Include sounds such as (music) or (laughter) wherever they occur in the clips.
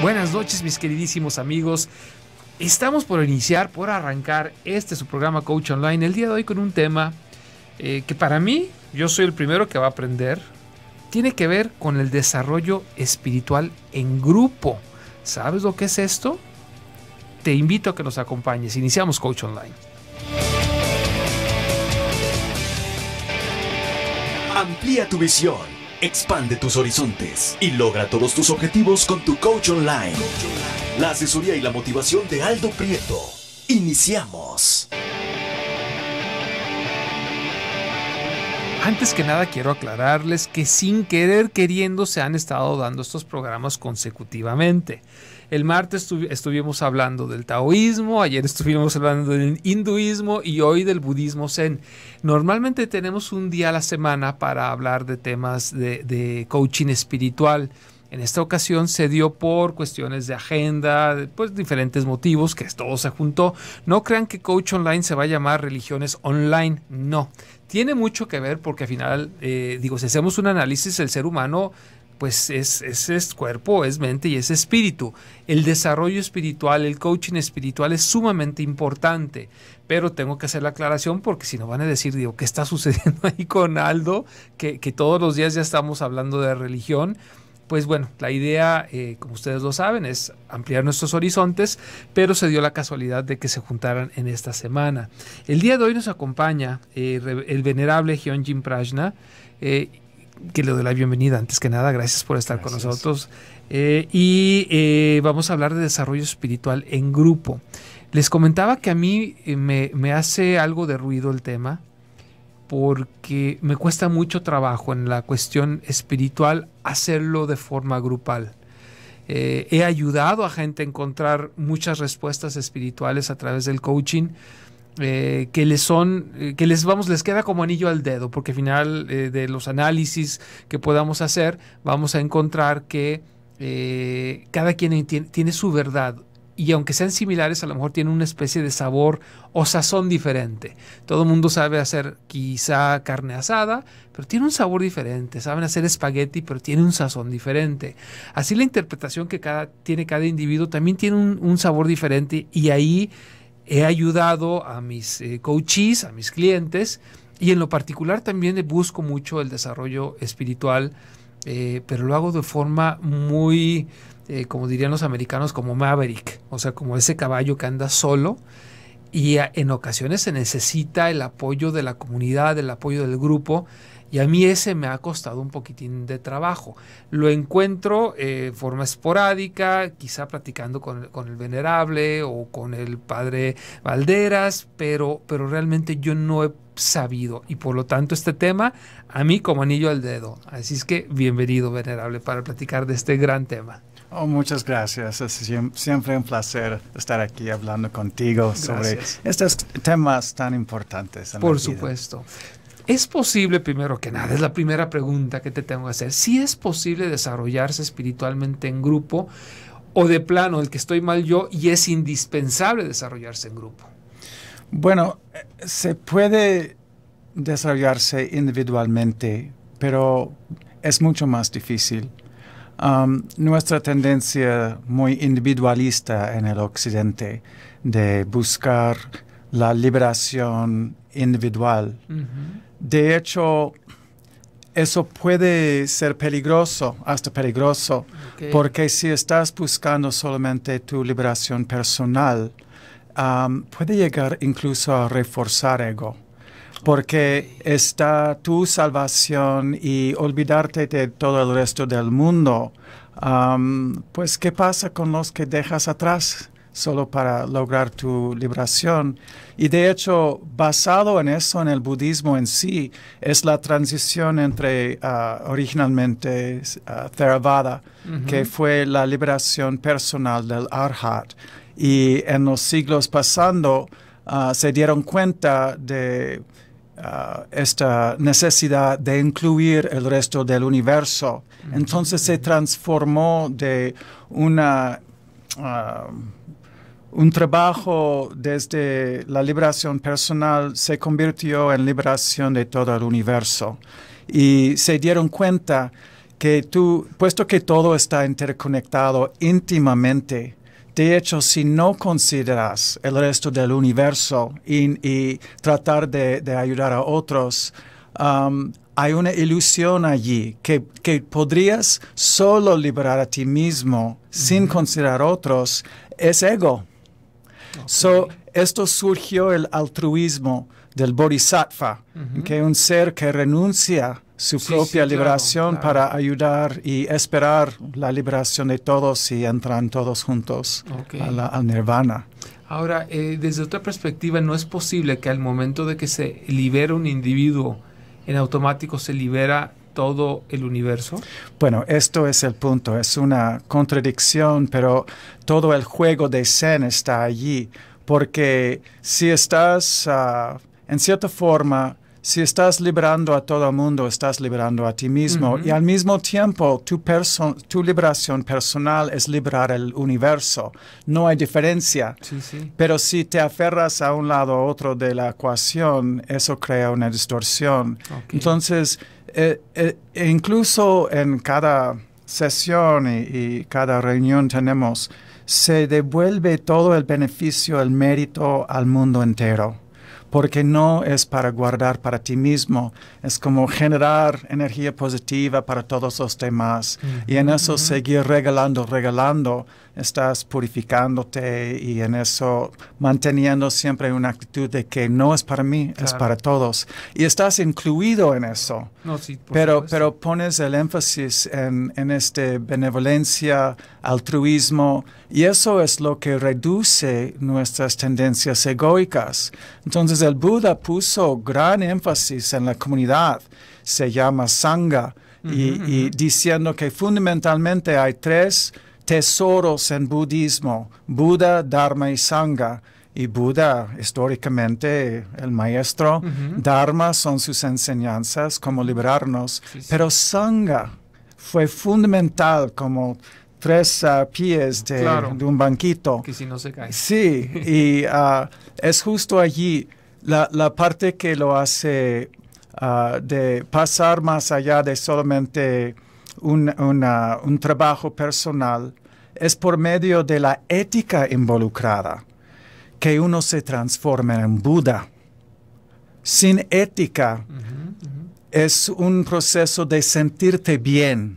Buenas noches, mis queridísimos amigos. Estamos por iniciar, por arrancar este su programa Coach Online el día de hoy con un tema eh, que para mí, yo soy el primero que va a aprender, tiene que ver con el desarrollo espiritual en grupo. ¿Sabes lo que es esto? Te invito a que nos acompañes. Iniciamos Coach Online. Amplía tu visión Expande tus horizontes y logra todos tus objetivos con tu coach online. La asesoría y la motivación de Aldo Prieto. Iniciamos. Antes que nada quiero aclararles que sin querer queriendo se han estado dando estos programas consecutivamente. El martes estuvimos hablando del taoísmo, ayer estuvimos hablando del hinduismo y hoy del budismo zen. Normalmente tenemos un día a la semana para hablar de temas de, coaching espiritual. En esta ocasión se dio por cuestiones de agenda, pues diferentes motivos que todo se juntó. No crean que Coach Online se va a llamar religiones online, no. Tiene mucho que ver porque al final, eh, digo, si hacemos un análisis, el ser humano pues es, es, cuerpo, es mente y es espíritu. El desarrollo espiritual, el coaching espiritual es sumamente importante, pero tengo que hacer la aclaración porque si no van a decir, digo, ¿qué está (laughs) sucediendo ahí con Aldo? Que, todos los días ya estamos hablando de religión. Pues bueno, la idea, eh, como ustedes lo saben, es ampliar nuestros horizontes, pero se dio la casualidad de que se juntaran en esta semana. El día de hoy nos acompaña eh, el venerable Hyunjin Prajna, eh, que le doy la bienvenida antes que nada. Gracias por estar con nosotros. Eh, y eh, vamos a hablar de desarrollo espiritual en grupo. Les comentaba que a mí eh, me, me, hace algo de ruido el tema porque me cuesta mucho trabajo en la cuestión espiritual hacerlo de forma grupal. he ayudado a gente a encontrar muchas respuestas espirituales a través del coaching, eh, que les son, eh, que les vamos, les queda como anillo al dedo, porque al final eh, de los análisis que podamos hacer, vamos a encontrar que cada quien tiene, su verdad. Y aunque sean similares, a lo mejor tienen una especie de sabor o sazón diferente. Todo el mundo sabe hacer quizá carne asada, pero tiene un sabor diferente. Saben hacer espagueti, pero tiene un sazón diferente. Así la interpretación que cada, tiene cada individuo también tiene un sabor diferente y ahí he ayudado a mis eh, coaches, a mis clientes, y en lo particular también busco mucho el desarrollo espiritual, eh, pero lo hago de forma muy, eh, como dirían los americanos, como Maverick, o sea, como ese caballo que anda solo y eh, en ocasiones se necesita el apoyo de la comunidad, el apoyo del grupo. Y a mí ese me ha costado un poquitín de trabajo. Lo encuentro eh, de forma esporádica, quizá platicando con, con, el venerable o con el padre Valderas, pero, pero realmente yo no he sabido. Y por lo tanto este tema a mí como anillo al dedo. Así es que bienvenido, venerable, para platicar de este gran tema. Oh, muchas gracias. Es siempre un placer estar aquí hablando contigo sobre estos temas tan importantes. Por supuesto. ¿Es posible, primero que nada, es la primera pregunta que te tengo que hacer, si es posible desarrollarse espiritualmente en grupo o de plano el que estoy mal yo y es indispensable desarrollarse en grupo? Bueno, se puede desarrollarse individualmente, pero es mucho más difícil nuestra tendencia muy individualista en el Occidente de buscar la liberación individual. De hecho, eso puede ser peligroso, hasta peligroso, porque si estás buscando solamente tu liberación personal, puede llegar incluso a reforzar ego porque está tu salvación y olvidarte de todo el resto del mundo. pues, ¿qué pasa con los que dejas atrás solo para lograr tu liberación? Y de hecho, basado en eso, en el budismo en sí, es la transición entre ah, originalmente ah, Theravada, que fue la liberación personal del Arhat. Y en los siglos pasando, ah, se dieron cuenta de Ah, esta necesidad de incluir el resto del universo. Entonces se transformó de una... Ah, un trabajo desde la liberación personal se convirtió en liberación de todo el universo. Y se dieron cuenta que tú, puesto que todo está interconectado íntimamente, de hecho, si no consideras el resto del universo y, tratar de, ayudar a otros, um, hay una ilusión allí que, podrías solo liberar a ti mismo sin considerar a otros, es ego. So, esto surgió el altruismo del bodhisattva, que es un ser que renuncia su propia liberación para ayudar y esperar la liberación de todos y entran todos juntos a la, al nirvana. Ahora, eh, desde otra perspectiva, ¿no es posible que al momento de que se libera un individuo, en automático se libera todo el universo? Bueno, esto es el punto, es una contradicción, pero todo el juego de Zen está allí, porque si estás, ah, en cierta forma, si estás liberando a todo el mundo, estás liberando a ti mismo. Y al mismo tiempo, tu, tu liberación personal es liberar el universo. No hay diferencia. Pero si te aferras a un lado u otro de la ecuación, eso crea una distorsión. Entonces, eh, eh, e incluso en cada sesión y cada reunión tenemos, se devuelve todo el beneficio, el mérito al mundo entero porque no es para guardar para ti mismo, es como generar energía positiva para todos los demás. Y en eso seguir regalando, regalando, estás purificándote y en eso manteniendo siempre una actitud de que no es para mí, es para todos. Y estás incluido en eso. pero, pero pones el énfasis en, en este benevolencia, altruismo, y eso es lo que reduce nuestras tendencias egoicas. Entonces el Buda puso gran énfasis en la comunidad se llama Sangha, y, diciendo que fundamentalmente hay tres tesoros en budismo, Buda, Dharma y Sangha. Y Buda, históricamente, el maestro, Dharma son sus enseñanzas, como liberarnos. pero Sangha fue fundamental como tres ah, pies de, un banquito. Que si no se cae. Sí, y (laughs) ah, es justo allí la, parte que lo hace Ah, de pasar más allá de solamente un, trabajo personal, es por medio de la ética involucrada que uno se transforma en Buda. Sin ética es un proceso de sentirte bien,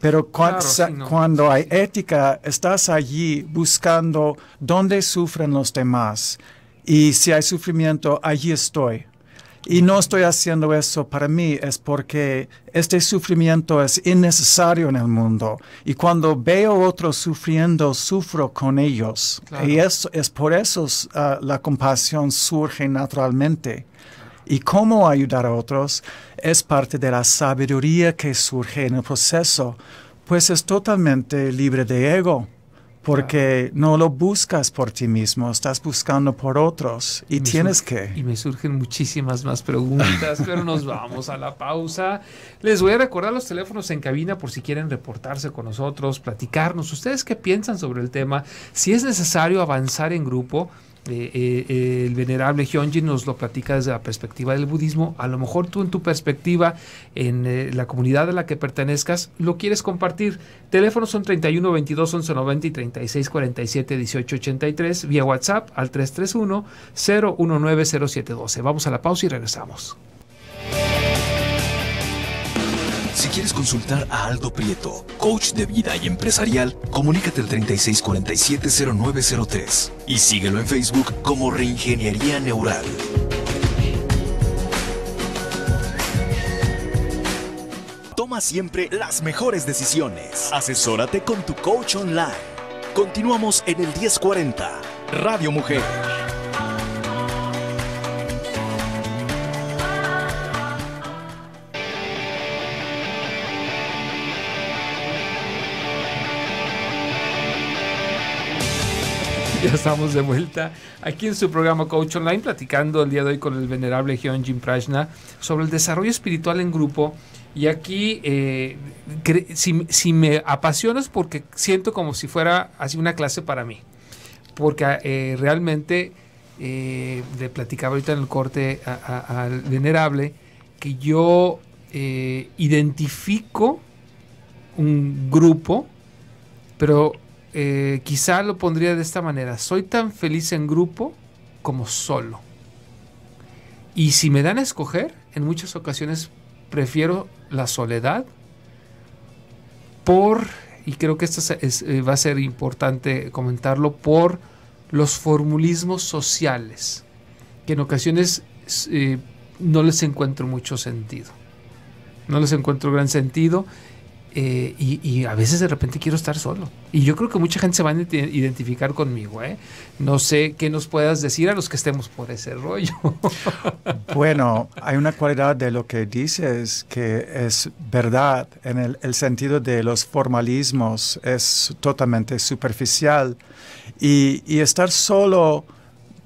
pero cuando, hay ética estás allí buscando dónde sufren los demás y si hay sufrimiento, allí estoy y no estoy haciendo eso para mí, es porque este sufrimiento es innecesario en el mundo. Y cuando veo otros sufriendo, sufro con ellos. Y es, es por eso ah, la compasión surge naturalmente. Y cómo ayudar a otros es parte de la sabiduría que surge en el proceso, pues es totalmente libre de ego porque no lo buscas por ti mismo, estás buscando por otros y, tienes que... Y me surgen muchísimas más preguntas, pero nos (laughs) vamos a la pausa. Les voy a recordar los teléfonos en cabina por si quieren reportarse con nosotros, platicarnos. ¿Ustedes qué piensan sobre el tema? Si es necesario avanzar en grupo, eh, eh, el venerable Hyunjin nos lo platica desde la perspectiva del budismo. A lo mejor tú en tu perspectiva, en eh, la comunidad a la que pertenezcas, lo quieres compartir. Teléfonos son 31 22 11 90 y 36 47 18 83 vía WhatsApp al 331 019 0712. Vamos a la pausa y regresamos. Si quieres consultar a Aldo Prieto, coach de vida y empresarial, comunícate al 3647-0903 y síguelo en Facebook como Reingeniería Neural. Toma siempre las mejores decisiones. Asesórate con tu coach online. Continuamos en el 1040, Radio Mujer. (laughs) Ya estamos de vuelta aquí en su programa Coach Online, platicando el día de hoy con el venerable Jim Prajna sobre el desarrollo espiritual en grupo. Y aquí, eh, si, me apasionas, porque siento como si fuera así una clase para mí. Porque eh, realmente eh, le platicaba ahorita en el corte al venerable que yo identifico un grupo, pero eh, quizá lo pondría de esta manera. Soy tan feliz en grupo como solo. Y si me dan a escoger, en muchas ocasiones prefiero la soledad por, y creo que esto eh, va a ser importante comentarlo, por los formulismos sociales, que en ocasiones eh, no les encuentro mucho sentido. No les encuentro gran sentido eh, y, a veces de repente quiero estar solo. Y yo creo que mucha gente se va a identificar conmigo. ¿eh? No sé qué nos puedas decir a los que estemos por ese rollo. (laughs) bueno, hay una cualidad de lo que dices que es verdad en el, sentido de los formalismos. Es totalmente superficial. Y, estar solo...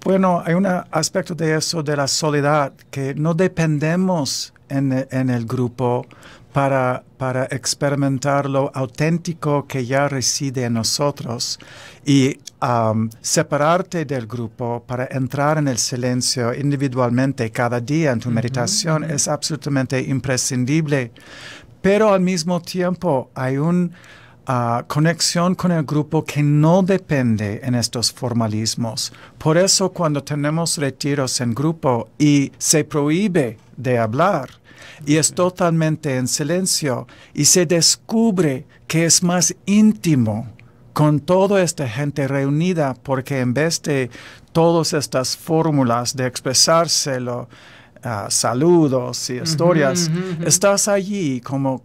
Bueno, hay un aspecto de eso, de la soledad, que no dependemos en, en el grupo para, para experimentar lo auténtico que ya reside en nosotros y um, separarte del grupo para entrar en el silencio individualmente cada día en tu meditación es absolutamente imprescindible. Pero al mismo tiempo hay una uh, conexión con el grupo que no depende en estos formalismos. Por eso cuando tenemos retiros en grupo y se prohíbe de hablar, y es totalmente en silencio y se descubre que es más íntimo con toda esta gente reunida porque en vez de todas estas fórmulas de expresárselo, ah, saludos y historias, estás allí como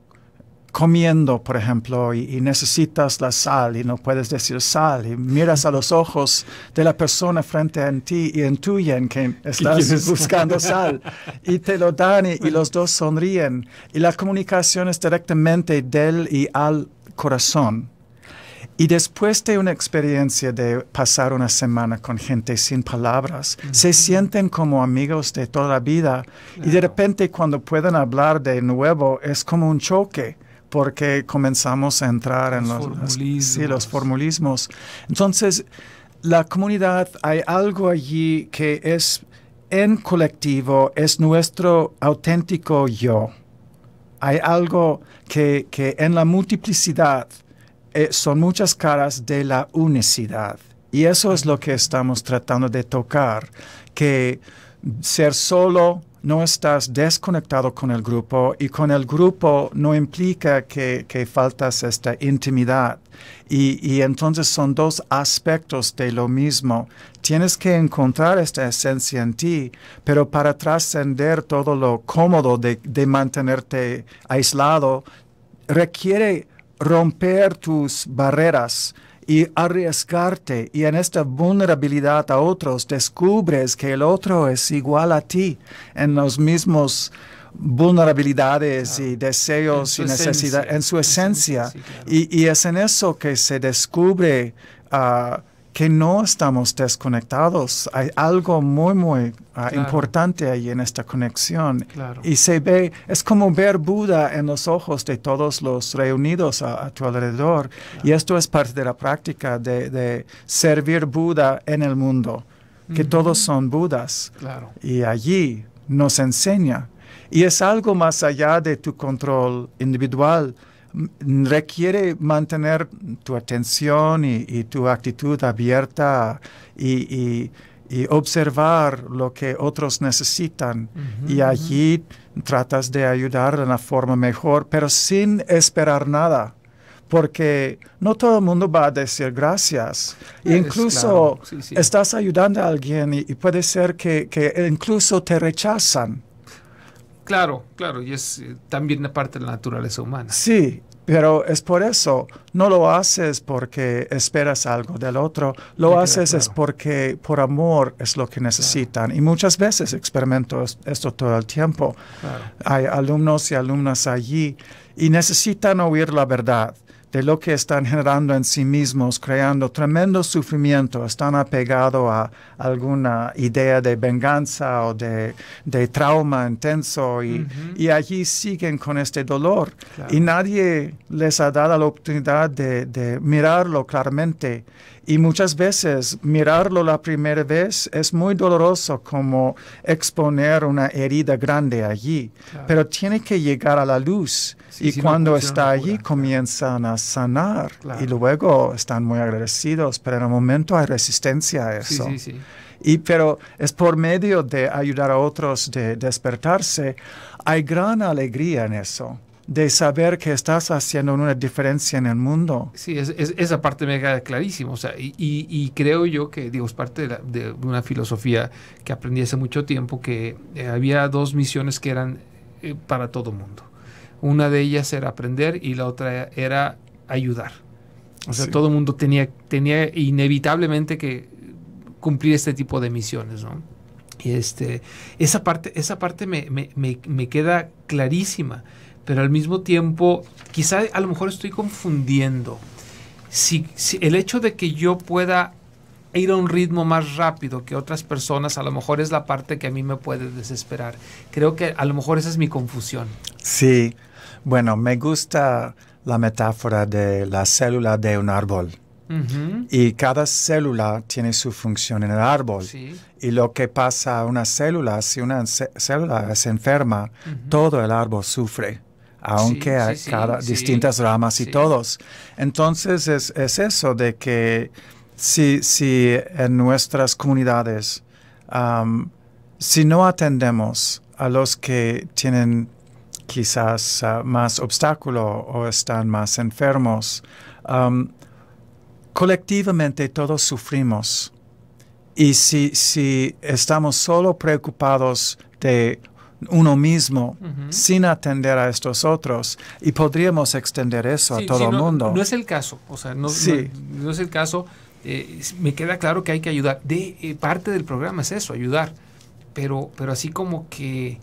comiendo, por ejemplo, y, necesitas la sal y no puedes decir sal, y miras a los ojos de la persona frente a ti y intuyen que estás (laughs) buscando sal y te lo dan y, los dos sonríen y la comunicación es directamente del y al corazón. Y después de una experiencia de pasar una semana con gente sin palabras, se sienten como amigos de toda la vida y de repente cuando pueden hablar de nuevo es como un choque porque comenzamos a entrar en los formulismos. los formulismos. Entonces, la comunidad, hay algo allí que es en colectivo, es nuestro auténtico yo. Hay algo que, en la multiplicidad eh, son muchas caras de la unicidad. Y eso es lo que estamos tratando de tocar, que ser solo no estás desconectado con el grupo y con el grupo no implica que, faltas esta intimidad. Y, entonces son dos aspectos de lo mismo. Tienes que encontrar esta esencia en ti, pero para trascender todo lo cómodo de, de mantenerte aislado, requiere romper tus barreras, y arriesgarte y en esta vulnerabilidad a otros descubres que el otro es igual a ti en los mismos vulnerabilidades y deseos y necesidades en su esencia. y, es en eso que se descubre ah, que no estamos desconectados. Hay algo muy, muy ah, importante ahí en esta conexión. Y se ve, es como ver Buda en los ojos de todos los reunidos a, tu alrededor. Y esto es parte de la práctica de, servir Buda en el mundo, que todos son Budas. Y allí nos enseña. Y es algo más allá de tu control individual requiere mantener tu atención y, tu actitud abierta y, observar lo que otros necesitan. y allí tratas de ayudar de una forma mejor, pero sin esperar nada. Porque no todo el mundo va a decir gracias. incluso estás ayudando a alguien y, puede ser que, incluso te rechazan. Claro, claro, y es eh, también parte de la naturaleza humana. Sí, pero es por eso, no lo haces porque esperas algo del otro, lo haces es porque por amor es lo que necesitan. Y muchas veces experimento esto todo el tiempo. Hay alumnos y alumnas allí y necesitan oír la verdad de lo que están generando en sí mismos, creando tremendo sufrimiento, están apegados a alguna idea de venganza o de, trauma intenso y, allí siguen con este dolor. Y nadie les ha dado la oportunidad de, de mirarlo claramente y muchas veces mirarlo la primera vez es muy doloroso como exponer una herida grande allí, pero tiene que llegar a la luz y cuando está allí comienzan a sanar y luego están muy agradecidos, pero en el momento hay resistencia a eso. y pero es por medio de ayudar a otros de despertarse, hay gran alegría en eso de saber que estás haciendo una diferencia en el mundo. Sí, esa parte me queda clarísimo. O sea, y, creo yo que, digo, es parte de, una filosofía que aprendí hace mucho tiempo, que eh, había dos misiones que eran eh, para todo mundo. Una de ellas era aprender y la otra era ayudar. O sea, todo el mundo tenía, tenía inevitablemente que cumplir este tipo de misiones, ¿no? Y este, esa parte, esa parte me queda clarísima pero al mismo tiempo, quizá a lo mejor estoy confundiendo. Si, el hecho de que yo pueda ir a un ritmo más rápido que otras personas, a lo mejor es la parte que a mí me puede desesperar. Creo que a lo mejor esa es mi confusión. Sí, bueno, me gusta la metáfora de la célula de un árbol. Y cada célula tiene su función en el árbol. Y lo que pasa a una célula, si una célula se enferma, todo el árbol sufre aunque hay distintas ramas y todos. Entonces es, eso de que si, en nuestras comunidades, si no atendemos a los que tienen quizás ah, más obstáculo o están más enfermos, colectivamente todos sufrimos. Y si, si estamos solo preocupados de uno mismo sin atender a estos otros y podríamos extender eso a todo el mundo. No es el caso, o sea, no, no, es el caso. Eh, me queda claro que hay que ayudar. De eh, parte del programa es eso, ayudar, pero, pero así como que,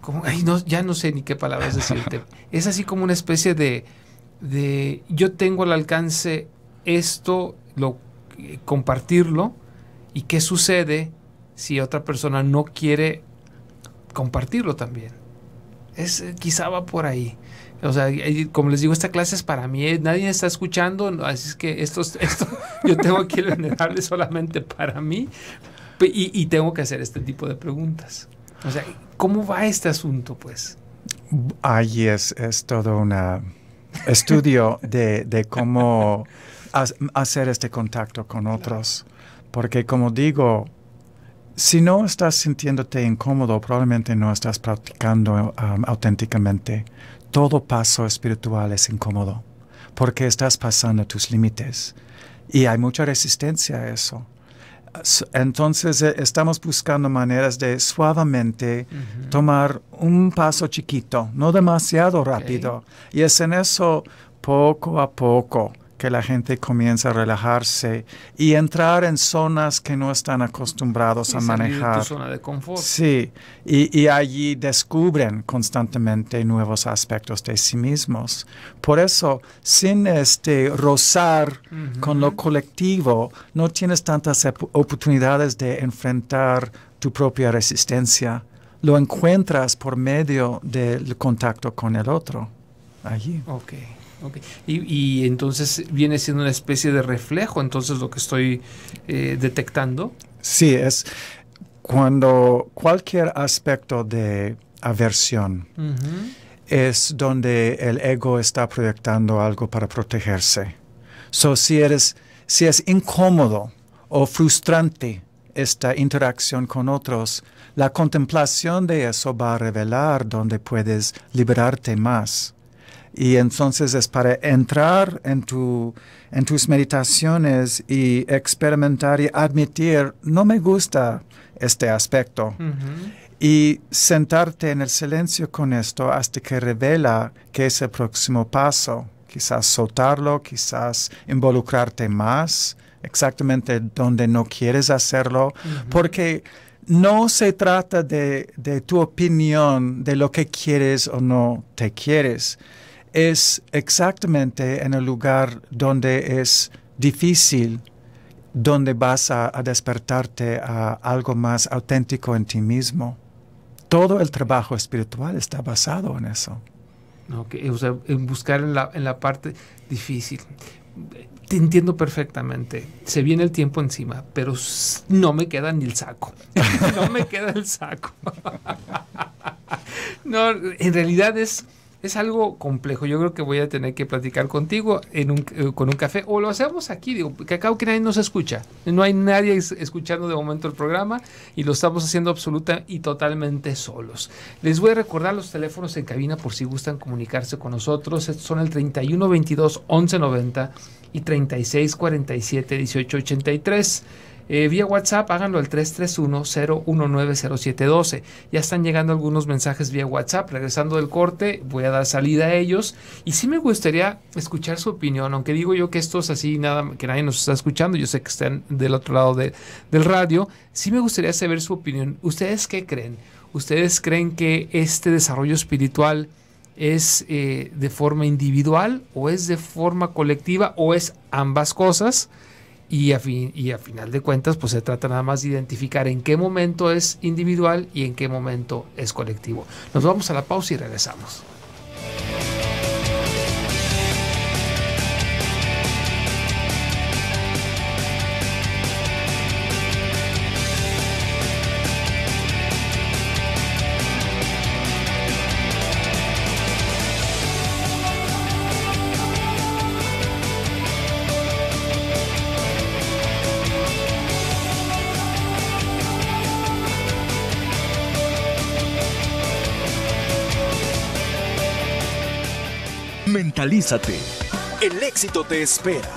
como, no, ya no sé ni qué palabras decirte. (laughs) es así como una especie de, de yo tengo al alcance esto, lo eh, compartirlo y qué sucede si otra persona no quiere compartirlo también. Es, eh, quizá va por ahí. O sea, como les digo, esta clase es para mí, eh, nadie está escuchando, así es que (laughs) esto, yo tengo aquí el solamente para mí y, y, tengo que hacer este tipo de preguntas. O sea, ¿cómo va este asunto, pues? Ahí es, es todo un estudio de, de cómo (laughs) hacer este contacto con otros, porque como digo, si no estás sintiéndote incómodo, probablemente no estás practicando um, auténticamente. Todo paso espiritual es incómodo porque estás pasando tus límites y hay mucha resistencia a eso. Entonces eh, estamos buscando maneras de suavemente tomar un paso chiquito, no demasiado rápido. Y es en eso poco a poco que la gente comienza a relajarse y entrar en zonas que no están acostumbrados a manejar. Sí, y, allí descubren constantemente nuevos aspectos de sí mismos. Por eso, sin este rozar con lo colectivo, no tienes tantas oportunidades de enfrentar tu propia resistencia. Lo encuentras por medio del contacto con el otro. Allí. Okay. Y, entonces viene siendo una especie de reflejo, entonces lo que estoy eh, detectando. Sí, es cuando cualquier aspecto de aversión es donde el ego está proyectando algo para protegerse. So, si, eres, si es incómodo o frustrante esta interacción con otros, la contemplación de eso va a revelar dónde puedes liberarte más. Y entonces es para entrar en, tu, tus meditaciones y experimentar y admitir, no me gusta este aspecto. Y sentarte en el silencio con esto hasta que revela que es el próximo paso. Quizás soltarlo, quizás involucrarte más exactamente donde no quieres hacerlo, porque no se trata de, tu opinión, de lo que quieres o no te quieres, es exactamente en el lugar donde es difícil, donde vas a, despertarte a algo más auténtico en ti mismo. Todo el trabajo espiritual está basado en eso. en buscar en la, parte difícil. Te entiendo perfectamente. Se viene el tiempo encima, pero no me queda ni el saco. (laughs) no me queda el saco. (laughs) no, en realidad es es algo complejo. Yo creo que voy a tener que platicar contigo en un, eh, con un café o lo hacemos aquí. Digo, que acabo que nadie nos escucha. No hay nadie escuchando de momento el programa y lo estamos haciendo absoluta y totalmente solos. Les voy a recordar los teléfonos en cabina por si gustan comunicarse con nosotros. Estos son el 31 22 y 36 47 83. Eh, vía WhatsApp, háganlo al 331-0190712. Ya están llegando algunos mensajes vía WhatsApp. Regresando del corte, voy a dar salida a ellos. Y sí me gustaría escuchar su opinión, aunque digo yo que esto es así, nada que nadie nos está escuchando. Yo sé que están del otro lado del radio. Sí me gustaría saber su opinión. ¿Ustedes qué creen? ¿Ustedes creen que este desarrollo espiritual es eh, de forma individual o es de forma colectiva o es ambas cosas? Y a, y final de cuentas, pues se trata nada más de identificar en qué momento es individual y en qué momento es colectivo. Nos vamos a la pausa y regresamos. Mentalízate. El éxito te espera.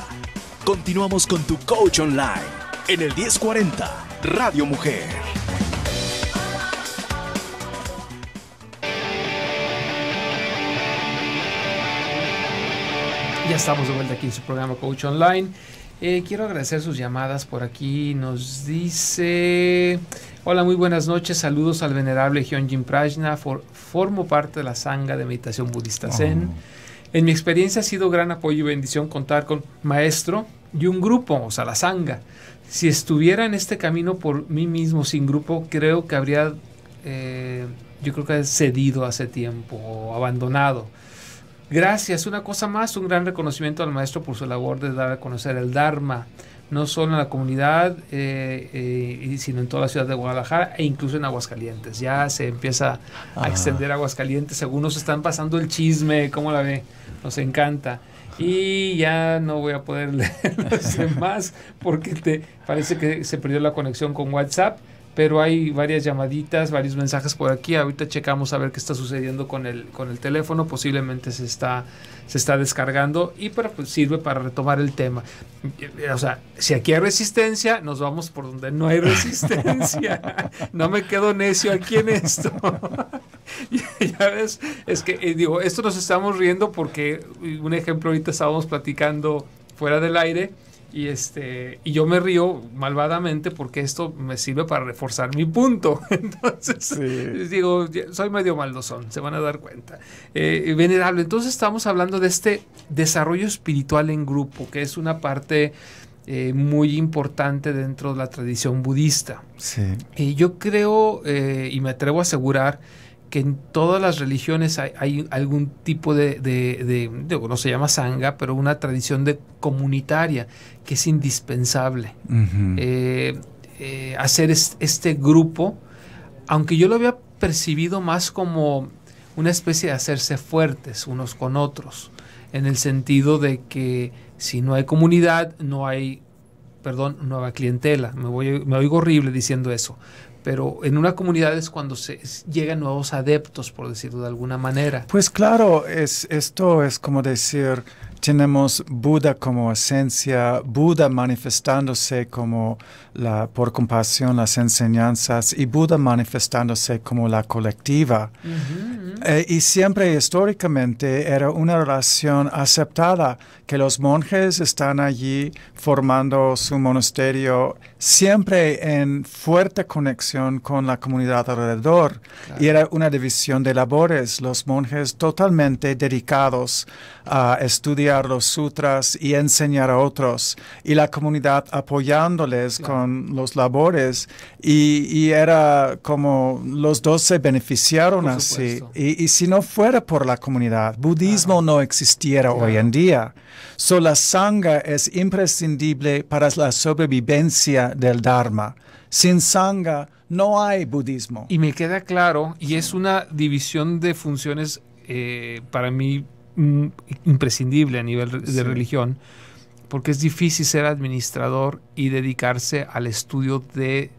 Continuamos con tu coach online en el 1040 Radio Mujer. Ya estamos de vuelta aquí en su programa Coach Online. Eh, quiero agradecer sus llamadas por aquí. Nos dice, hola, muy buenas noches. Saludos al venerable Hyunjin Prajna. formo parte de la Sangha de meditación budista Zen. Oh. En mi experiencia ha sido gran apoyo y bendición contar con maestro y un grupo, o sea, la sanga. Si estuviera en este camino por mí mismo, sin grupo, creo que habría, eh, yo creo que cedido hace tiempo o abandonado. Gracias, una cosa más, un gran reconocimiento al maestro por su labor de dar a conocer el Dharma no solo en la comunidad, eh, eh, sino en toda la ciudad de Guadalajara e incluso en Aguascalientes. Ya se empieza a extender Aguascalientes. Algunos están pasando el chisme, ¿cómo la ve? Nos encanta. Y ya no voy a poder (laughs) leer más porque te parece que se perdió la conexión con WhatsApp pero hay varias llamaditas, varios mensajes por aquí. Ahorita checamos a ver qué está sucediendo con el, con el teléfono. Posiblemente se está, se está descargando y para, pues, sirve para retomar el tema. Eh, o sea, si aquí hay resistencia, nos vamos por donde no hay resistencia. (laughs) No me quedo necio aquí en esto. (laughs) ya ves, es que eh, digo, esto nos estamos riendo porque eh, un ejemplo ahorita estábamos platicando fuera del aire y, este, y yo me río malvadamente porque esto me sirve para reforzar mi punto. (laughs) Entonces, digo, soy medio maldosón, se van a dar cuenta. Eh, venerable, entonces estamos hablando de este desarrollo espiritual en grupo, que es una parte eh, muy importante dentro de la tradición budista. Y yo creo, eh, y me atrevo a asegurar, que en todas las religiones hay, algún tipo de, no se llama sanga, pero una tradición de comunitaria que es indispensable. Eh, eh, hacer este grupo, aunque yo lo había percibido más como una especie de hacerse fuertes unos con otros, en el sentido de que si no hay comunidad, no hay, perdón, nueva clientela. Me, voy, me oigo horrible diciendo eso, pero en una comunidad es cuando se llegan nuevos adeptos, por decirlo de alguna manera. Pues claro, es, esto es como decir, tenemos Buda como esencia, Buda manifestándose como la, por compasión las enseñanzas y Buda manifestándose como la colectiva. Eh, y siempre históricamente era una relación aceptada, que los monjes están allí formando su monasterio siempre en fuerte conexión con la comunidad alrededor. Y era una división de labores, los monjes totalmente dedicados a estudiar los sutras y enseñar a otros y la comunidad apoyándoles con los labores y, era como los dos se beneficiaron así. Y, si no fuera por la comunidad, budismo no existiera hoy en día. solo la sangha es imprescindible para la sobrevivencia del Dharma. Sin sangha no hay budismo. Y me queda claro, y es una división de funciones eh, para mí Mm, imprescindible a nivel de religión, porque es difícil ser administrador y dedicarse al estudio de,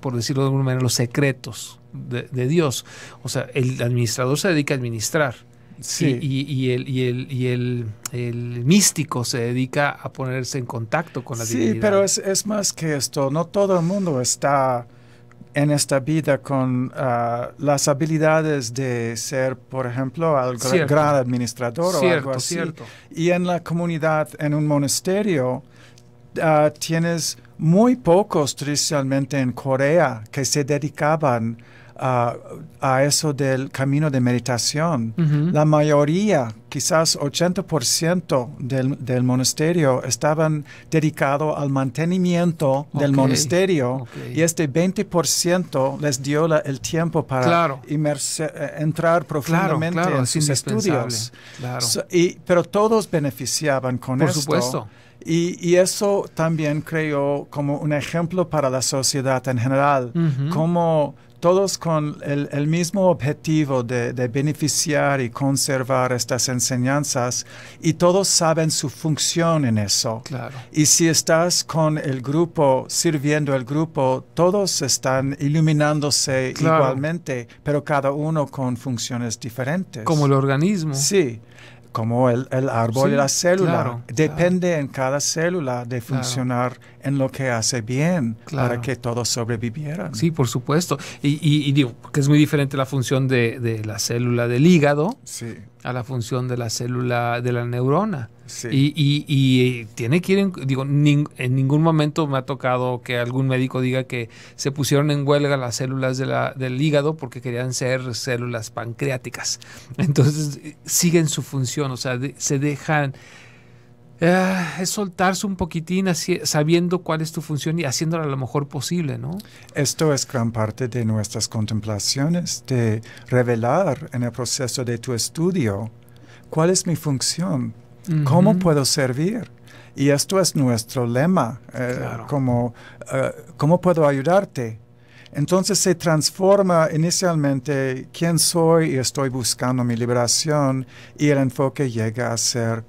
por decirlo de alguna manera, los secretos de, Dios. O sea, el administrador se dedica a administrar. Sí. Y, el, y, el, y el, místico se dedica a ponerse en contacto con la divinidad. Sí, pero es, es, más que esto. No todo el mundo está en esta vida con ah, las habilidades de ser, por ejemplo, al gran administrador o algo así. Y en la comunidad, en un monasterio, ah, tienes muy pocos tradicionalmente en Corea que se dedicaban a, eso del camino de meditación. La mayoría, quizás 80% del, del, monasterio, estaban dedicados al mantenimiento del monasterio y este 20% les dio el tiempo para eh, entrar profundamente en sus estudios. y, pero todos beneficiaban con Por esto. Supuesto. Y, eso también creo como un ejemplo para la sociedad en general, todos con el, mismo objetivo de, beneficiar y conservar estas enseñanzas y todos saben su función en eso. Claro. Y si estás con el grupo, sirviendo al grupo, todos están iluminándose igualmente, pero cada uno con funciones diferentes. Como el organismo. Sí como el, árbol y la célula. Depende en cada célula de funcionar en lo que hace bien para que todos sobrevivieran. Sí, por supuesto. Y, digo, que es muy diferente la función de, la célula del hígado a la función de la célula de la neurona. Y, eh, tiene que ir, en, digo, en ningún momento me ha tocado que algún médico diga que se pusieron en huelga las células del hígado porque querían ser células pancreáticas. (laughs) Entonces eh, siguen su función, o sea, se dejan Ah, es soltarse un poquitín así, sabiendo cuál es tu función y haciéndola lo mejor posible, ¿no? Esto es gran parte de nuestras contemplaciones, de revelar en el proceso de tu estudio cuál es mi función, cómo puedo servir. Y esto es nuestro lema, eh, como eh, cómo puedo ayudarte. Entonces se transforma inicialmente quién soy y estoy buscando mi liberación y el enfoque llega a ser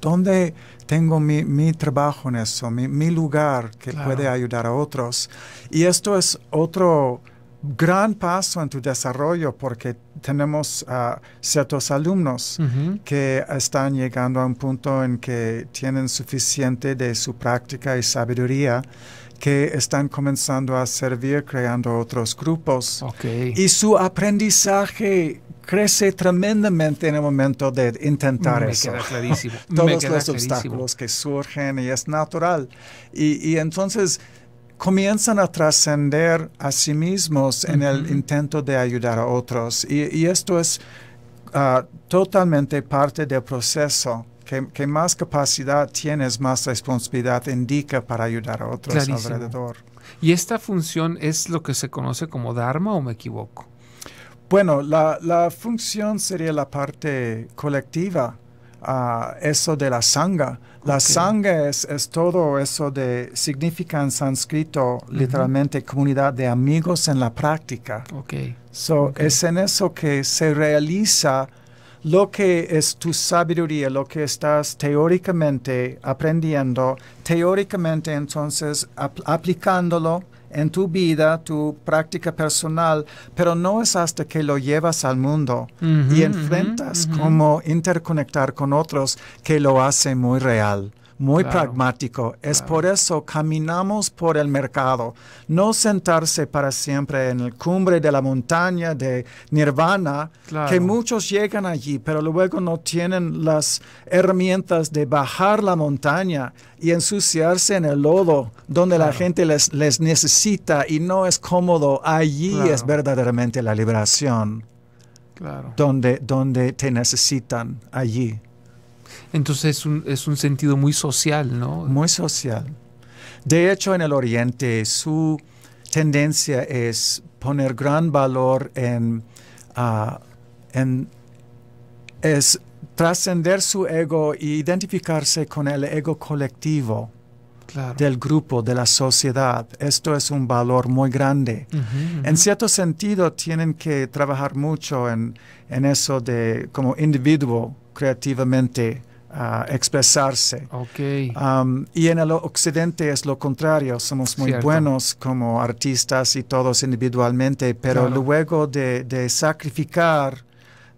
dónde tengo mi, trabajo en eso, mi, lugar que puede ayudar a otros. Y esto es otro gran paso en tu desarrollo porque tenemos ah, ciertos alumnos que están llegando a un punto en que tienen suficiente de su práctica y sabiduría que están comenzando a servir creando otros grupos. Y su aprendizaje crece tremendamente en el momento de intentar eso. clarísimo. (laughs) Todos los obstáculos que surgen y es natural. Y, y entonces comienzan a trascender a sí mismos en el intento de ayudar a otros. Y, esto es ah, totalmente parte del proceso que, más capacidad tienes, más responsabilidad indica para ayudar a otros alrededor. ¿Y esta función es lo que se conoce como Dharma o me equivoco? Bueno, la, función sería la parte colectiva, ah, eso de la sangha. La sangre es, es, todo eso de, significa en sánscrito literalmente comunidad de amigos en la práctica. ok So, Es en eso que se realiza lo que es tu sabiduría, lo que estás teóricamente aprendiendo, teóricamente entonces aplicándolo en tu vida, tu práctica personal, pero no es hasta que lo llevas al mundo y enfrentas cómo interconectar con otros que lo hace muy real muy pragmático. Es por eso caminamos por el mercado. No sentarse para siempre en el cumbre de la montaña de Nirvana, que muchos llegan allí, pero luego no tienen las herramientas de bajar la montaña y ensuciarse en el lodo, donde la gente les, les, necesita y no es cómodo. Allí es verdaderamente la liberación. Claro. Donde, donde te necesitan allí. Entonces es un, es un sentido muy social, ¿no? Muy social. De hecho, en el Oriente su tendencia es poner gran valor en, ah, es trascender su ego e identificarse con el ego colectivo del grupo, de la sociedad. Esto es un valor muy grande. En cierto sentido, tienen que trabajar mucho en eso de como individuo creativamente expresarse. Um, y en el occidente es lo contrario, somos muy buenos como artistas y todos individualmente, pero luego de, sacrificar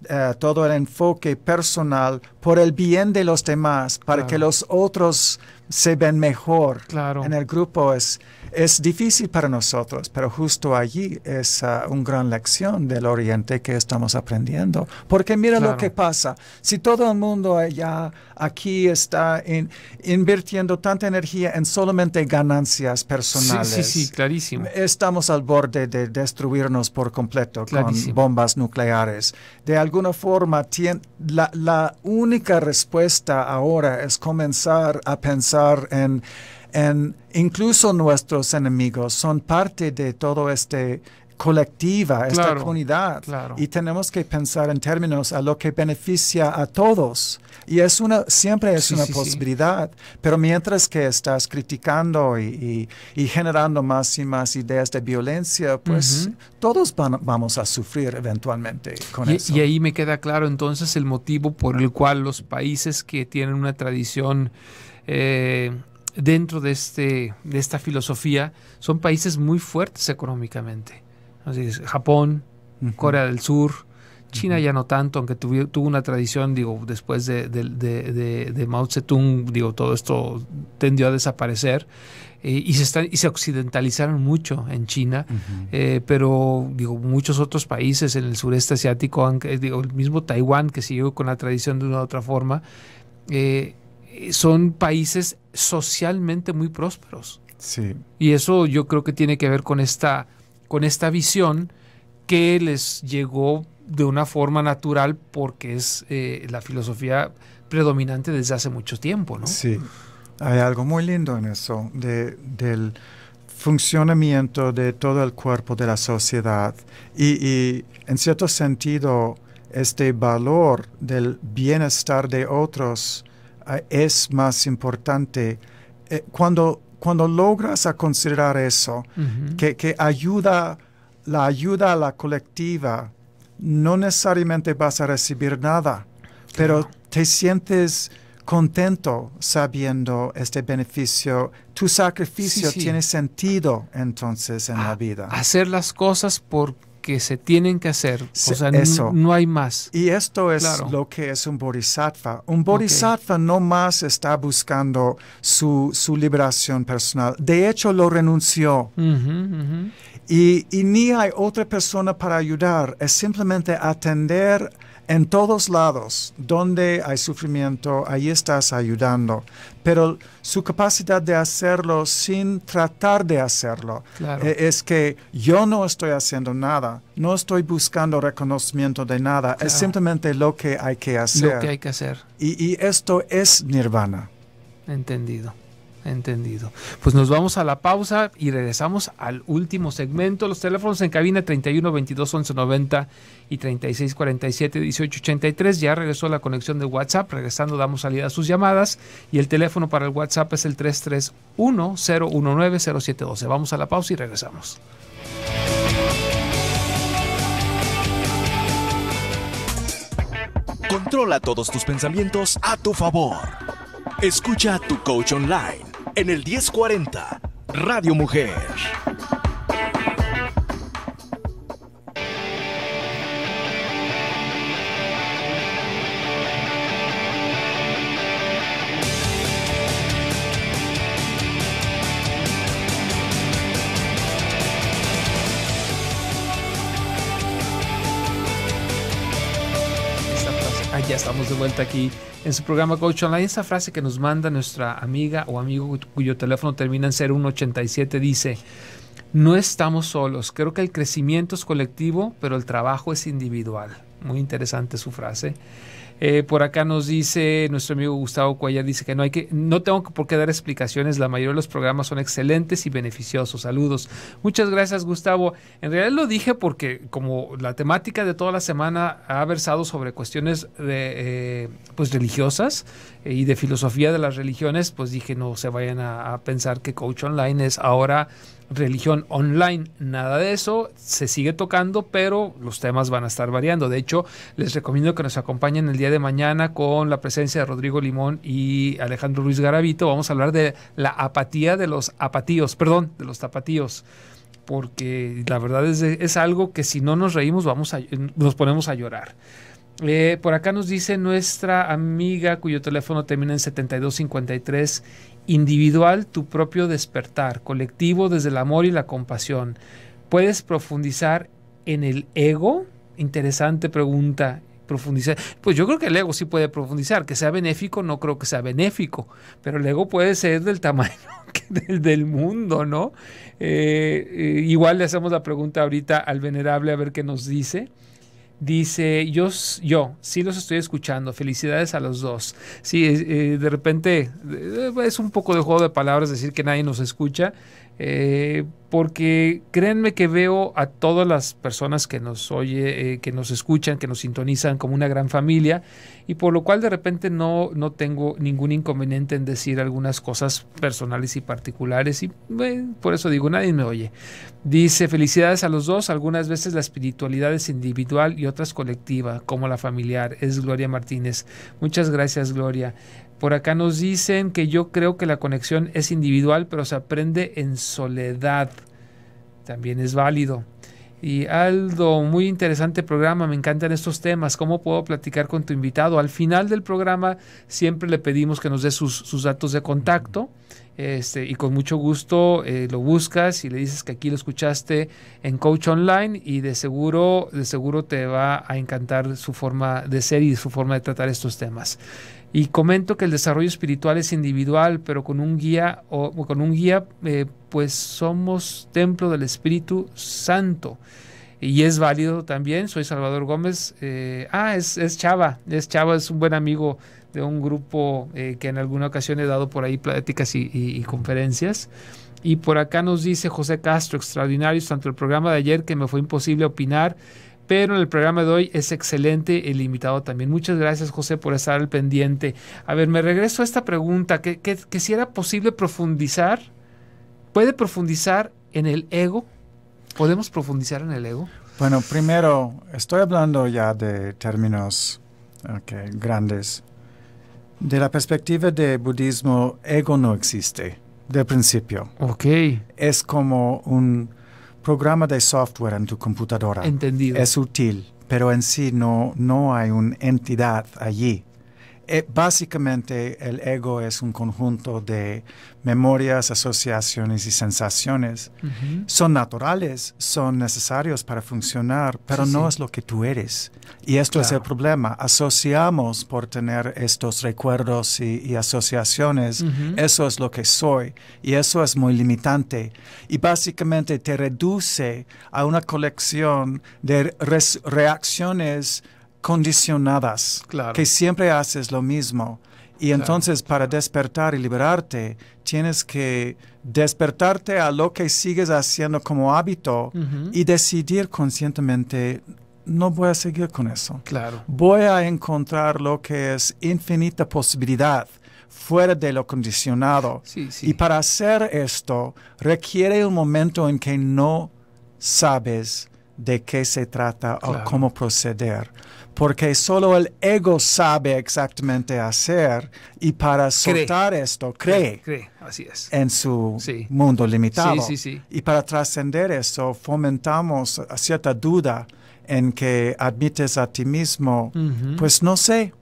eh, todo el enfoque personal por el bien de los demás, para que los otros se ven mejor en el grupo, es, es difícil para nosotros, pero justo allí es ah, una gran lección del Oriente que estamos aprendiendo. Porque mira lo que pasa. Si todo el mundo allá, aquí está invirtiendo tanta energía en solamente ganancias personales. Sí, sí, clarísimo. Estamos al borde de destruirnos por completo con bombas nucleares. De alguna forma, la única respuesta ahora es comenzar a pensar en incluso nuestros enemigos son parte de todo este colectiva, esta comunidad. Y tenemos que pensar en términos a lo que beneficia a todos. Y es una, siempre es una posibilidad. Pero mientras que estás criticando y, y, generando más y más ideas de violencia, pues todos vamos a sufrir eventualmente con y, eso. Y ahí me queda claro entonces el motivo por el cual los países que tienen una tradición eh, dentro de, este, esta filosofía son países muy fuertes económicamente. Japón, Corea del Sur, China ya no tanto, aunque tuvo, una tradición, digo, después de, de, Mao Zedong, digo, todo esto tendió a desaparecer. Eh, y, se están, y se occidentalizaron mucho en China, eh, pero digo, muchos otros países en el sureste asiático, eh, digo, el mismo Taiwán, que siguió con la tradición de una u otra forma, eh, eh, son países socialmente muy prósperos. Sí. Y eso yo creo que tiene que ver con esta, con esta visión que les llegó de una forma natural porque es eh, la filosofía predominante desde hace mucho tiempo, ¿no? Sí. Hay algo muy lindo en eso, del funcionamiento de todo el cuerpo de la sociedad y, y en cierto sentido este valor del bienestar de otros eh, es más importante. Eh, cuando, cuando logras a considerar eso, que, que, ayuda, la ayuda a la colectiva, no necesariamente vas a recibir nada, pero te sientes contento sabiendo este beneficio. Tu sacrificio tiene sentido entonces en la ah, vida. Hacer las cosas por que se tienen que hacer. o sea, no hay más. Y esto es lo que es un bodhisattva. Un bodhisattva no más está buscando su, liberación personal. De hecho, lo renunció. Y, y ni hay otra persona para ayudar. Es simplemente atender en todos lados donde hay sufrimiento, ahí estás ayudando, pero su capacidad de hacerlo sin tratar de hacerlo eh, es que yo no estoy haciendo nada, no estoy buscando reconocimiento de nada, es simplemente lo que hay que hacer. que hay que hacer. y esto es nirvana. Entendido entendido. Pues nos vamos a la pausa y regresamos al último segmento. Los teléfonos en cabina 31 22 11 y 36 47 Ya regresó la conexión de WhatsApp. Regresando damos salida a sus llamadas y el teléfono para el WhatsApp es el 331 019 0712. Vamos a la pausa y regresamos. Controla todos tus pensamientos a tu favor. Escucha a tu coach online en el 1040 Radio Mujer. estamos de vuelta aquí en su programa Coach Online. esa frase que nos manda nuestra amiga o amigo cuyo teléfono termina en 0187 dice, no estamos solos. Creo que el crecimiento es colectivo, pero el trabajo es individual. Muy interesante su frase. Eh, por acá nos dice nuestro amigo Gustavo Cuellar, dice que no hay que, no tengo por qué dar explicaciones, la mayoría de los programas son excelentes y beneficiosos. Saludos. Muchas gracias, Gustavo. En realidad lo dije porque como la temática de toda la semana ha versado sobre cuestiones de, eh, pues religiosas eh, y de filosofía de las religiones, pues dije no se vayan a pensar que coach online es ahora religión online, nada de eso, se sigue tocando, pero los temas van a estar variando. De hecho, les recomiendo que nos acompañen el día de mañana con la presencia de Rodrigo Limón y Alejandro Luis Garavito. Vamos a hablar de la apatía de los apatíos, perdón, de los tapatíos porque la verdad es, es, algo que si no nos reímos vamos a, nos ponemos a llorar. Eh, por acá nos dice nuestra amiga cuyo teléfono termina en 7253 individual tu propio despertar, colectivo desde el amor y la compasión. ¿Puedes profundizar en el ego? Interesante pregunta. Profundizar. Pues yo creo que el ego sí puede profundizar. Que sea benéfico, no creo que sea benéfico. Pero el ego puede ser del tamaño (laughs) del, del mundo, ¿no? Eh, eh, igual le hacemos la pregunta ahorita al venerable a ver qué nos dice. Dice, yo, yo sí los estoy escuchando, felicidades a los dos. Sí, eh, de repente eh, es un poco de juego de palabras decir que nadie nos escucha, eh, porque créanme que veo a todas las personas que nos oye, que nos escuchan, que nos sintonizan como una gran familia, y por lo cual de repente no, no tengo ningún inconveniente en decir algunas cosas personales y particulares, y por eso digo, nadie me oye. Dice, felicidades a los dos, algunas veces la espiritualidad es individual y otras colectivas como la familiar, es Gloria Martínez. Muchas gracias, Gloria. Por acá nos dicen que yo creo que la conexión es individual, pero se aprende en soledad. También es válido. Y Aldo, muy interesante programa, me encantan estos temas. ¿Cómo puedo platicar con tu invitado? Al final del programa siempre le pedimos que nos dé sus, datos de contacto. Este, y con mucho gusto eh, lo buscas y le dices que aquí lo escuchaste en Coach Online y de seguro, de seguro te va a encantar su forma de ser y su forma de tratar estos temas. Y comento que el desarrollo espiritual es individual, pero con un guía, o, con un guía eh, pues somos templo del Espíritu Santo. Y es válido también, soy Salvador Gómez. Eh, ah, es, es Chava, es Chava, es un buen amigo de un grupo eh, que en alguna ocasión he dado por ahí pláticas y, conferencias. Y por acá nos dice José Castro, extraordinarios tanto el programa de ayer que me fue imposible opinar, pero en el programa de hoy es excelente el invitado también. Muchas gracias, José, por estar al pendiente. A ver, me regreso a esta pregunta, que, si era posible profundizar, ¿puede profundizar en el ego? ¿Podemos profundizar en el ego? Bueno, primero, estoy hablando ya de términos okay, grandes, de la perspectiva de budismo, ego no existe, de principio. Ok. Es como un programa de software en tu computadora. Entendido. Es útil, pero en sí no, no hay una entidad allí. Eh, básicamente el ego es un conjunto de memorias, asociaciones y sensaciones. Son naturales, son necesarios para funcionar, pero no es lo que tú eres. Y esto es el problema. Asociamos por tener estos recuerdos y, asociaciones. Eso es lo que soy. Y eso es muy limitante. Y básicamente te reduce a una colección de reacciones condicionadas, claro. que siempre haces lo mismo. Y entonces para despertar y liberarte, tienes que despertarte a lo que sigues haciendo como hábito y decidir conscientemente, no voy a seguir con eso. Claro. Voy a encontrar lo que es infinita posibilidad fuera de lo condicionado. Y para hacer esto requiere un momento en que no sabes de qué se trata o cómo proceder. Porque solo el ego sabe exactamente hacer y para soltar esto cree, en su mundo limitado. y para trascender eso fomentamos cierta duda en que admites a ti mismo, pues no sé.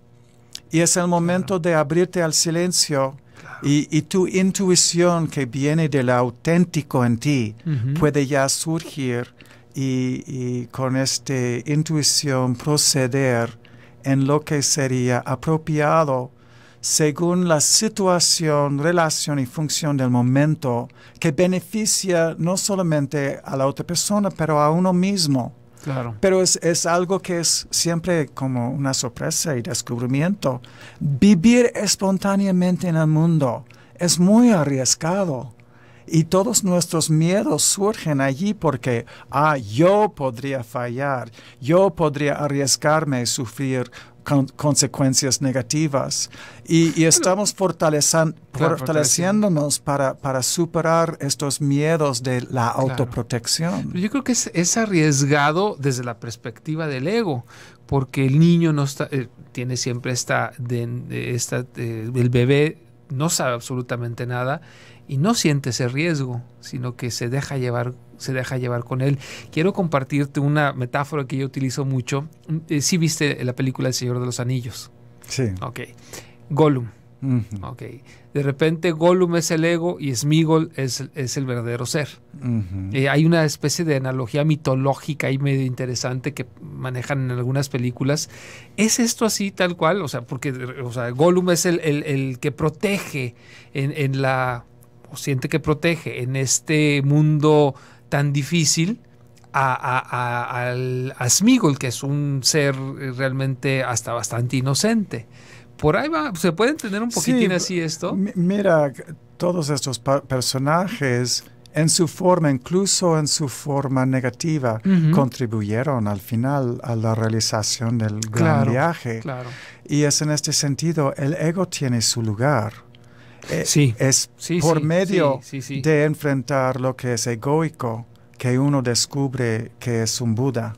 Y es el momento de abrirte al silencio y, tu intuición que viene del auténtico en ti puede ya surgir y, con esta intuición proceder en lo que sería apropiado según la situación, relación y función del momento que beneficia no solamente a la otra persona, pero a uno mismo. Claro. Pero es, es, algo que es siempre como una sorpresa y descubrimiento. Vivir espontáneamente en el mundo es muy arriesgado. Y todos nuestros miedos surgen allí porque, ah, yo podría fallar, yo podría arriesgarme y sufrir consecuencias negativas. Y, estamos fortaleciéndonos para, para, superar estos miedos de la autoprotección. yo creo que es, arriesgado desde la perspectiva del ego, porque el niño no eh, tiene siempre esta, de, esta eh, el bebé no sabe absolutamente nada y no siente ese riesgo, sino que se deja llevar, se deja llevar con él. Quiero compartirte una metáfora que yo utilizo mucho. si mm, eh, ¿Sí viste la película El Señor de los Anillos. Sí. Ok. Gollum okay. De repente Gollum es el ego y Smigol es, es el verdadero ser. Eh, hay una especie de analogía mitológica y medio interesante que manejan en algunas películas. ¿Es esto así tal cual? O sea, porque Gollum es el, el, que protege en, la... o siente que protege en este mundo tan difícil a, a, a que es un ser realmente hasta bastante inocente. Por ahí va, se puede entender un poquitín así esto. Mira, todos estos personajes en su forma, incluso en su forma negativa, contribuyeron al final a la realización del gran viaje. Y es en este sentido, el ego tiene su lugar. Eh, sí. Es por medio de enfrentar lo que es egoico que uno descubre que es un Buda.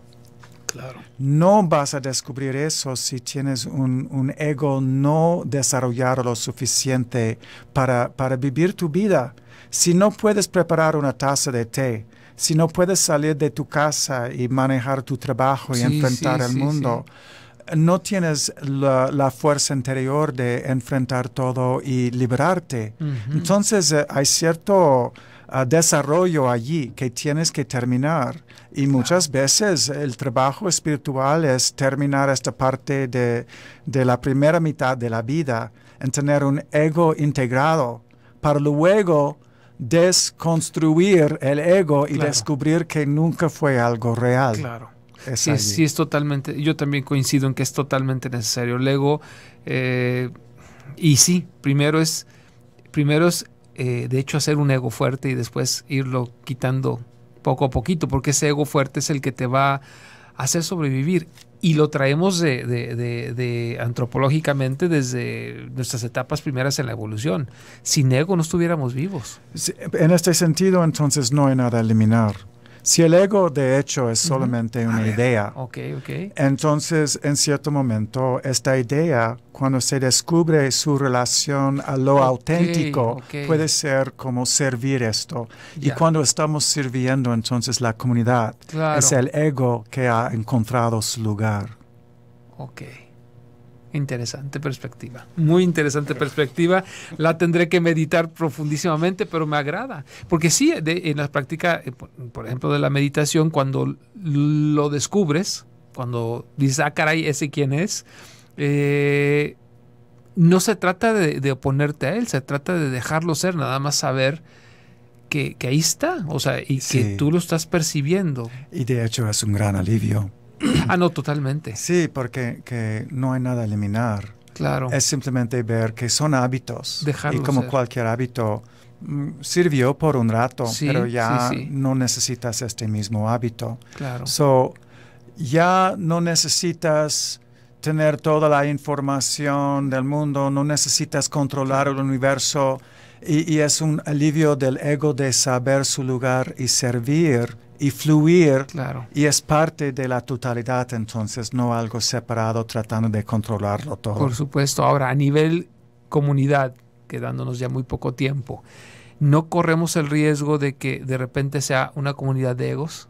No vas a descubrir eso si tienes un, ego no desarrollado lo suficiente para, para, vivir tu vida. Si no puedes preparar una taza de té, si no puedes salir de tu casa y manejar tu trabajo y enfrentar el mundo, no tienes la, fuerza interior de enfrentar todo y liberarte. Entonces eh, hay cierto desarrollo allí que tienes que terminar. Y muchas veces el trabajo espiritual es terminar esta parte de, la primera mitad de la vida, en tener un ego integrado, para luego desconstruir el ego y descubrir que nunca fue algo real. Claro. sí, es totalmente, yo también coincido en que es totalmente necesario el ego. Eh, y sí, primero es, primero es eh, de hecho, hacer un ego fuerte y después irlo quitando poco a poquito, porque ese ego fuerte es el que te va a hacer sobrevivir. Y lo traemos de, antropológicamente desde nuestras etapas primeras en la evolución. Sin ego no estuviéramos vivos. en este sentido, entonces, no hay nada a eliminar si el ego, de hecho, es solamente una idea, entonces, en cierto momento, esta idea, cuando se descubre su relación a lo auténtico, puede ser como servir esto. Y cuando estamos sirviendo, entonces, la comunidad, es el ego que ha encontrado su lugar. Interesante perspectiva, muy interesante perspectiva. La tendré que meditar profundísimamente, pero me agrada. Porque sí, en la práctica, eh, por ejemplo, de la meditación, cuando lo descubres, cuando dices, ah, caray, ese quién es, eh, no se trata de, oponerte a él, se trata de dejarlo ser, nada más saber que, ahí está, o sea, y que tú lo estás percibiendo. Y de hecho es un gran alivio (clears throat) ah, no, totalmente. Sí, porque no hay nada a eliminar. Claro. Es simplemente ver que son hábitos. y como cualquier hábito, mm, sirvió por un rato, pero ya no necesitas este mismo hábito. Claro. So, ya no necesitas tener toda la información del mundo, no necesitas controlar el universo y es un alivio del ego de saber su lugar y servir y fluir y es parte de la totalidad, entonces no algo separado tratando de controlarlo todo. Por supuesto, ahora a nivel comunidad, quedándonos ya muy poco tiempo, ¿no corremos el riesgo de que de repente sea una comunidad de egos?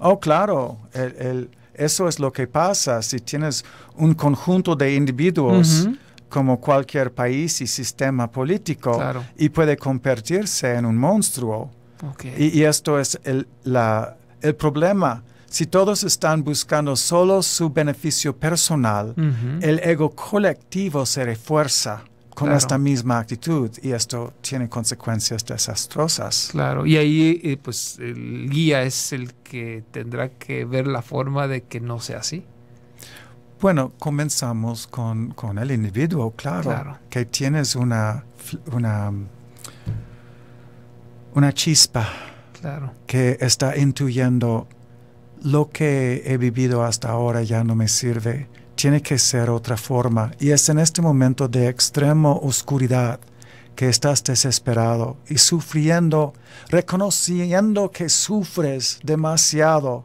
Oh, claro, eso es lo que pasa si tienes un conjunto de individuos. como cualquier país y sistema político y puede convertirse en un monstruo. Y, esto es el, el, problema. Si todos están buscando solo su beneficio personal, el ego colectivo se refuerza con esta misma actitud y esto tiene consecuencias desastrosas. Claro, y ahí eh, pues el guía es el que tendrá que ver la forma de que no sea así. Bueno, comenzamos con, el individuo, claro, claro. que tienes una, una una chispa claro. que está intuyendo lo que he vivido hasta ahora ya no me sirve. Tiene que ser otra forma. Y es en este momento de extremo oscuridad que estás desesperado y sufriendo, reconociendo que sufres demasiado.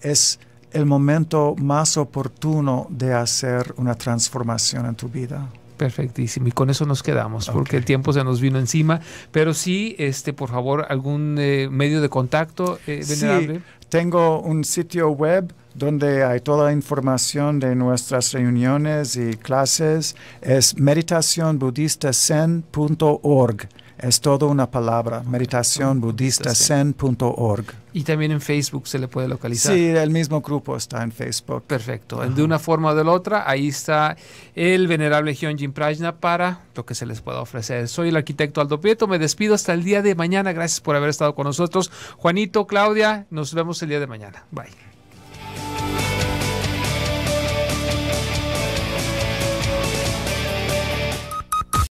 Es el momento más oportuno de hacer una transformación en tu vida. Perfectísimo. Y con eso nos quedamos, porque el tiempo se nos vino encima. Pero sí, este, por favor, algún eh, medio de contacto, eh, venerable. Sí, tengo un sitio web donde hay toda la información de nuestras reuniones y clases. Es meditacionbudistazen.org. Es todo una palabra, meditación Y también en Facebook se le puede localizar. Sí, el mismo grupo está en Facebook. Perfecto. De una forma o de la otra, ahí está el venerable Hyunjin Prajna para lo que se les pueda ofrecer. Soy el arquitecto Aldo Prieto, me despido hasta el día de mañana. Gracias por haber estado con nosotros. Juanito, Claudia, nos vemos el día de mañana. Bye.